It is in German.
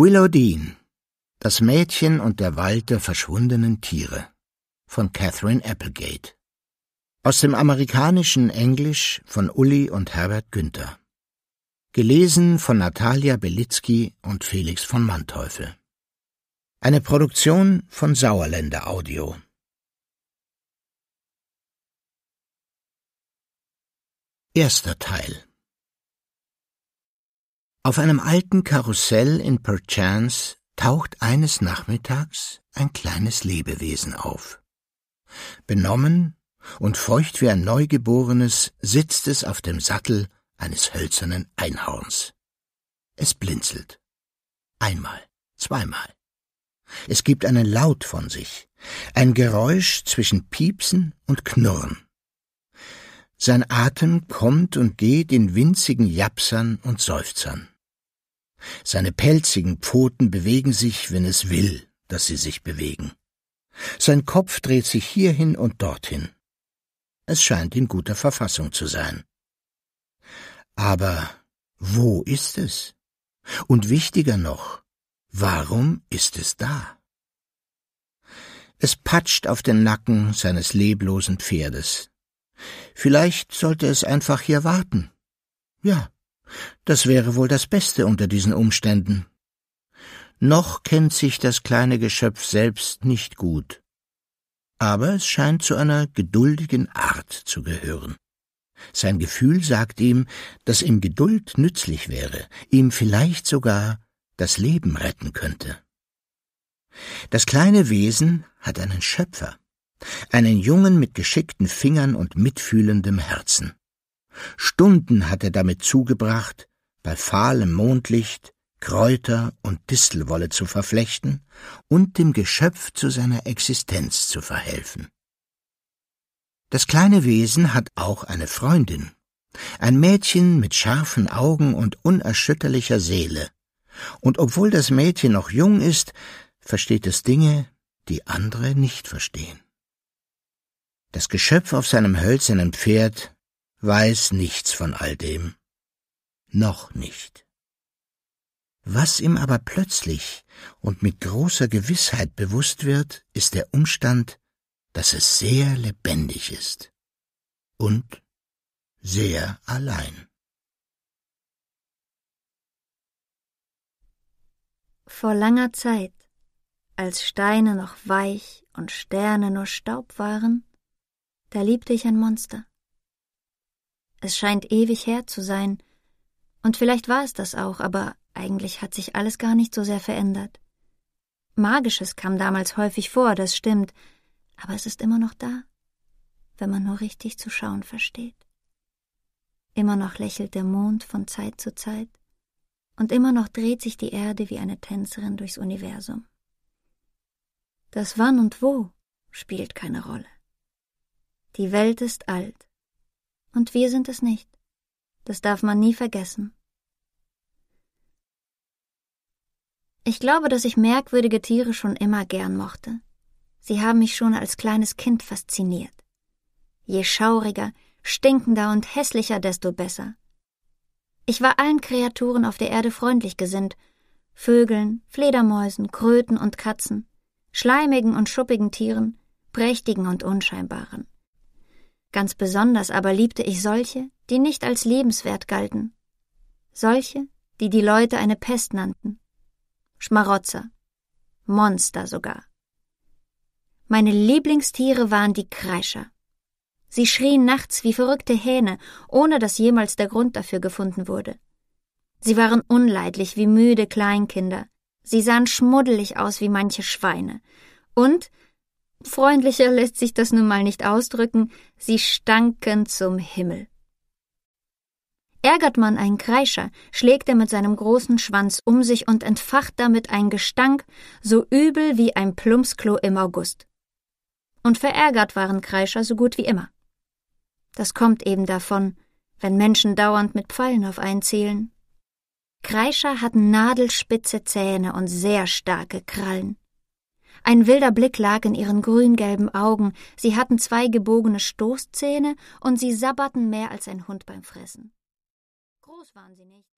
Willow Dean Das Mädchen und der Wald der verschwundenen Tiere von Catherine Applegate aus dem amerikanischen Englisch von Uli und Herbert Günther gelesen von Natalia Belitzky und Felix von Manteuffel eine Produktion von Sauerländer Audio Erster Teil auf einem alten Karussell in Perchance taucht eines Nachmittags ein kleines Lebewesen auf. Benommen und feucht wie ein Neugeborenes sitzt es auf dem Sattel eines hölzernen Einhorns. Es blinzelt. Einmal, zweimal. Es gibt einen Laut von sich, ein Geräusch zwischen Piepsen und Knurren. Sein Atem kommt und geht in winzigen Japsern und Seufzern. Seine pelzigen Pfoten bewegen sich, wenn es will, dass sie sich bewegen. Sein Kopf dreht sich hierhin und dorthin. Es scheint in guter Verfassung zu sein. Aber wo ist es? Und wichtiger noch, warum ist es da? Es patscht auf den Nacken seines leblosen Pferdes. Vielleicht sollte es einfach hier warten. Ja, das wäre wohl das Beste unter diesen Umständen. Noch kennt sich das kleine Geschöpf selbst nicht gut. Aber es scheint zu einer geduldigen Art zu gehören. Sein Gefühl sagt ihm, dass ihm Geduld nützlich wäre, ihm vielleicht sogar das Leben retten könnte. Das kleine Wesen hat einen Schöpfer, einen Jungen mit geschickten Fingern und mitfühlendem Herzen. Stunden hat er damit zugebracht, bei fahlem Mondlicht Kräuter und Distelwolle zu verflechten und dem Geschöpf zu seiner Existenz zu verhelfen. Das kleine Wesen hat auch eine Freundin, ein Mädchen mit scharfen Augen und unerschütterlicher Seele, und obwohl das Mädchen noch jung ist, versteht es Dinge, die andere nicht verstehen. Das Geschöpf auf seinem hölzernen Pferd weiß nichts von all dem. Noch nicht. Was ihm aber plötzlich und mit großer Gewissheit bewusst wird, ist der Umstand, dass es sehr lebendig ist und sehr allein. Vor langer Zeit, als Steine noch weich und Sterne nur Staub waren, da liebte ich ein Monster. Es scheint ewig her zu sein. Und vielleicht war es das auch, aber eigentlich hat sich alles gar nicht so sehr verändert. Magisches kam damals häufig vor, das stimmt, aber es ist immer noch da, wenn man nur richtig zu schauen versteht. Immer noch lächelt der Mond von Zeit zu Zeit, und immer noch dreht sich die Erde wie eine Tänzerin durchs Universum. Das Wann und Wo spielt keine Rolle. Die Welt ist alt, und wir sind es nicht. Das darf man nie vergessen. Ich glaube, dass ich merkwürdige Tiere schon immer gern mochte. Sie haben mich schon als kleines Kind fasziniert. Je schauriger, stinkender und hässlicher, desto besser. Ich war allen Kreaturen auf der Erde freundlich gesinnt, Vögeln, Fledermäusen, Kröten und Katzen, schleimigen und schuppigen Tieren, prächtigen und unscheinbaren. Ganz besonders aber liebte ich solche, die nicht als lebenswert galten. Solche, die die Leute eine Pest nannten. Schmarotzer. Monster sogar. Meine Lieblingstiere waren die Kreischer. Sie schrien nachts wie verrückte Hähne, ohne dass jemals der Grund dafür gefunden wurde. Sie waren unleidlich wie müde Kleinkinder. Sie sahen schmuddelig aus wie manche Schweine. Und Freundlicher lässt sich das nun mal nicht ausdrücken, sie stanken zum Himmel. Ärgert man einen Kreischer, schlägt er mit seinem großen Schwanz um sich und entfacht damit ein Gestank so übel wie ein Plumpsklo im August. Und verärgert waren Kreischer so gut wie immer. Das kommt eben davon, wenn Menschen dauernd mit Pfeilen auf einen zählen. Kreischer hatten nadelspitze Zähne und sehr starke Krallen. Ein wilder Blick lag in ihren grüngelben Augen, sie hatten zwei gebogene Stoßzähne und sie sabberten mehr als ein Hund beim Fressen. Groß waren sie nicht.